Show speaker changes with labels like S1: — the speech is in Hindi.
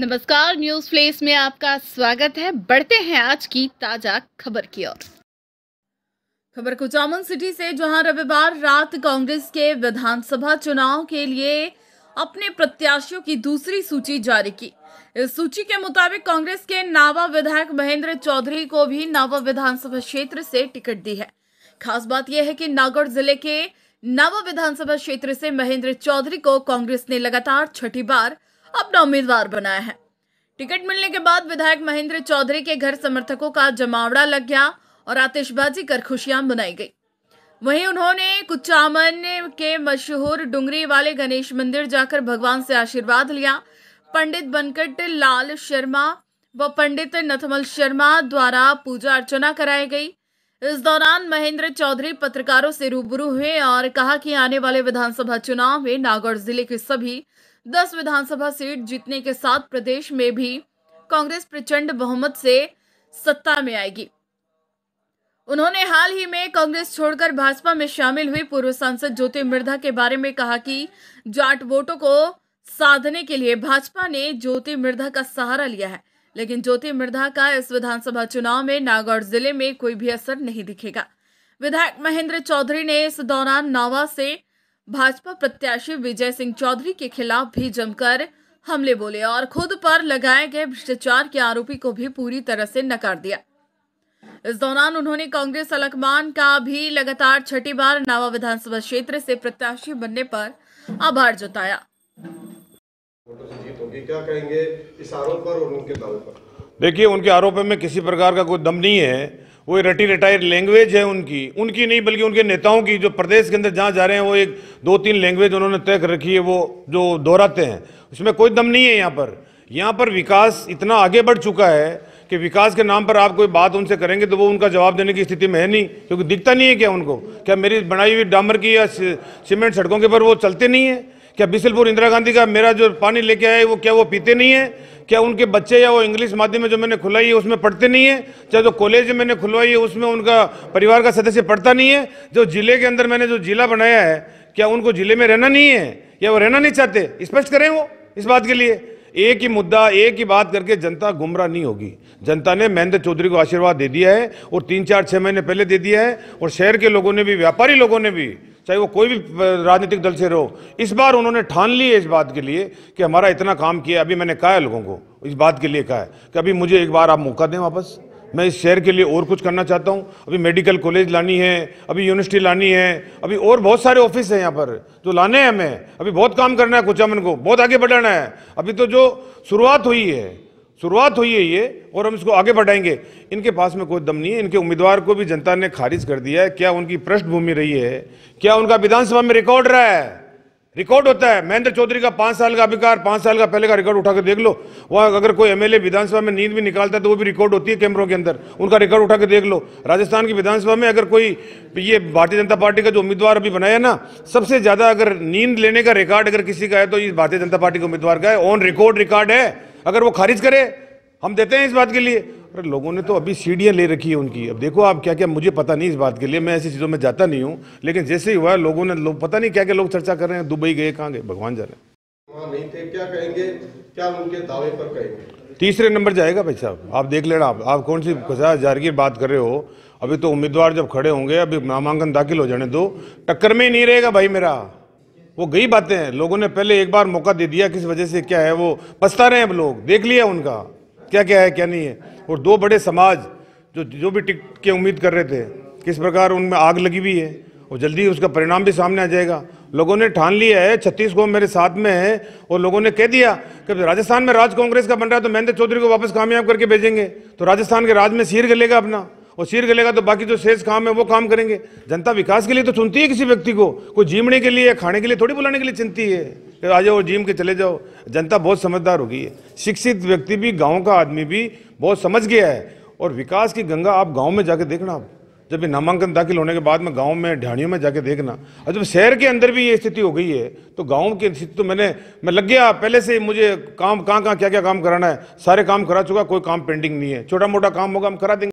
S1: नमस्कार न्यूज प्लेस में आपका स्वागत है बढ़ते हैं आज की ताजा खबर की ओर खबर कुचामन सिटी से जहां रविवार रात कांग्रेस के विधानसभा चुनाव के लिए अपने प्रत्याशियों की दूसरी सूची जारी की इस सूची के मुताबिक कांग्रेस के नावा विधायक महेंद्र चौधरी को भी नावा विधानसभा क्षेत्र से टिकट दी है खास बात यह है कि नागौर जिले के नावा विधानसभा क्षेत्र से महेंद्र चौधरी को कांग्रेस ने लगातार छठी बार अपना उम्मीदवार बनाया है टिकट मिलने के बाद विधायक महेंद्र चौधरी के घर समर्थकों का जमावड़ा लग गया और आतिशबाजी कर खुशियां मनाई गई वहीं उन्होंने कुचामन के मशहूर डुंगरी वाले गणेश मंदिर जाकर भगवान से आशीर्वाद लिया पंडित बनकट लाल शर्मा व पंडित नथमल शर्मा द्वारा पूजा अर्चना कराई गई इस दौरान महेंद्र चौधरी पत्रकारों से रूबरू हुए और कहा कि आने वाले विधानसभा चुनाव में नागौर जिले के सभी दस विधानसभा सीट जीतने के साथ प्रदेश में भी कांग्रेस प्रचंड बहुमत से सत्ता में आएगी उन्होंने हाल ही में कांग्रेस छोड़कर भाजपा में शामिल हुई पूर्व सांसद ज्योति मिर्धा के बारे में कहा कि जाट वोटों को साधने के लिए भाजपा ने ज्योति मिर्धा का सहारा लिया है लेकिन ज्योति मिर्धा का इस विधानसभा चुनाव में नागौर जिले में कोई भी असर नहीं दिखेगा विधायक महेंद्र चौधरी ने इस दौरान नावा से भाजपा प्रत्याशी विजय सिंह चौधरी के खिलाफ भी जमकर हमले बोले और खुद पर लगाए गए भ्रष्टाचार के आरोपी को भी पूरी तरह से नकार दिया इस दौरान उन्होंने कांग्रेस अलकमान का भी लगातार छठी बार नावा विधानसभा क्षेत्र से प्रत्याशी बनने पर आभार जताया
S2: देखिए उनके आरोप में किसी प्रकार का कोई दम नहीं है वो रटी रिटायर लैंग्वेज है उनकी उनकी नहीं बल्कि उनके नेताओं की जो प्रदेश के अंदर जहाँ जा रहे हैं वो एक दो तीन लैंग्वेज उन्होंने तय कर रखी है वो जो दोहराते हैं उसमें कोई दम नहीं है यहाँ पर यहाँ पर विकास इतना आगे बढ़ चुका है कि विकास के नाम पर आप कोई बात उनसे करेंगे तो वो उनका जवाब देने की स्थिति में है नहीं क्योंकि दिखता नहीं है क्या उनको क्या मेरी बनाई हुई डामर की या सीमेंट सड़कों के पर वो चलते नहीं है क्या बिसलपुर इंदिरा गांधी का मेरा जो पानी लेके आए वो क्या वो पीते नहीं है क्या उनके बच्चे या वो इंग्लिश माध्यम में जो मैंने खुलाई है उसमें पढ़ते नहीं है चाहे जो कॉलेज मैंने खुलवाई है उसमें उनका परिवार का सदस्य पढ़ता नहीं है जो जिले के अंदर मैंने जो जिला बनाया है क्या उनको जिले में रहना नहीं है या वो रहना नहीं चाहते स्पष्ट करें वो इस बात के लिए एक ही मुद्दा एक ही बात करके जनता गुमराह नहीं होगी जनता ने महेंद्र चौधरी को आशीर्वाद दे दिया है और तीन चार छः महीने पहले दे दिया है और शहर के लोगों ने भी व्यापारी लोगों ने भी चाहे वो कोई भी राजनीतिक दल से रहो इस बार उन्होंने ठान ली है इस बात के लिए कि हमारा इतना काम किया अभी मैंने कहा है लोगों को इस बात के लिए कहा है कि अभी मुझे एक बार आप मौका दें वापस मैं इस शहर के लिए और कुछ करना चाहता हूँ अभी मेडिकल कॉलेज लानी है अभी यूनिवर्सिटी लानी है अभी और बहुत सारे ऑफिस हैं यहाँ पर जो तो लाने हैं हमें अभी बहुत काम करना है कुचामन को बहुत आगे बढ़ाना है अभी तो जो शुरुआत हुई है शुरुआत हुई है ये और हम इसको आगे बढ़ाएंगे इनके पास में कोई दम नहीं है इनके उम्मीदवार को भी जनता ने खारिज कर दिया है क्या उनकी पृष्ठभूमि रही है क्या उनका विधानसभा में रिकॉर्ड रहा है रिकॉर्ड होता है महेंद्र चौधरी का पांच साल का अधिकार पांच साल का पहले का रिकॉर्ड उठा के देख लो वह अगर कोई एमएलए विधानसभा में नींद भी निकालता है तो वो भी रिकॉर्ड होती है कैमरों के अंदर उनका रिकॉर्ड उठा के देख लो राजस्थान की विधानसभा में अगर कोई ये भारतीय जनता पार्टी का जो उम्मीदवार अभी बनाया ना सबसे ज़्यादा अगर नींद लेने का रिकॉर्ड अगर किसी का है तो ये भारतीय जनता पार्टी के उम्मीदवार का है ऑन रिकॉर्ड रिकॉर्ड है अगर वो खारिज करे हम देते हैं इस बात के लिए अरे लोगों ने तो अभी सीढ़ियाँ ले रखी है उनकी अब देखो आप क्या क्या मुझे पता नहीं इस बात के लिए मैं ऐसी चीज़ों में जाता नहीं हूँ लेकिन जैसे ही हुआ लोगों ने लोग पता नहीं क्या क्या लोग चर्चा कर रहे हैं दुबई गए कहाँ गए भगवान जा नहीं थे क्या कहेंगे क्या उनके दावे पर कहेंगे तीसरे नंबर जाएगा भाई साहब आप देख लेना आप आप कौन सी कसा जारगी बात कर रहे हो अभी तो उम्मीदवार जब खड़े होंगे अभी नामांकन दाखिल हो जाने दो टक्कर में ही नहीं रहेगा भाई मेरा वो गई बातें हैं लोगों ने पहले एक बार मौका दे दिया किस वजह से क्या है वो पछता रहे हैं अब लोग देख लिया उनका क्या क्या है क्या नहीं है और दो बड़े समाज जो जो भी टिकट के उम्मीद कर रहे थे किस प्रकार उनमें आग लगी हुई है और जल्दी उसका परिणाम भी सामने आ जाएगा लोगों ने ठान लिया है छत्तीस मेरे साथ में है और लोगों ने कह दिया कि राजस्थान में राज कांग्रेस का बन रहा है तो महेंद्र चौधरी को वापस कामयाब करके भेजेंगे तो राजस्थान के राज में सिर गलेगा अपना और सिर गलेगा तो बाकी जो शेष काम है वो काम करेंगे जनता विकास के लिए तो चुनती है किसी व्यक्ति को कोई जीमने के लिए खाने के लिए थोड़ी बुलाने के लिए चुनती है कि आ जाओ जीम के चले जाओ जनता बहुत समझदार हो गई है शिक्षित व्यक्ति भी गाँव का आदमी भी बहुत समझ गया है और विकास की गंगा आप गाँव में जाके देखना आप जब भी नामांकन दाखिल होने के बाद में गांव में ढाणियों में जाके देखना और जब शहर के अंदर भी ये स्थिति हो गई है तो गांव की स्थिति तो मैंने मैं लग गया पहले से मुझे काम कहाँ कहाँ क्या क्या काम कराना है सारे काम करा चुका कोई काम पेंडिंग नहीं है छोटा मोटा काम होगा हम करा देंगे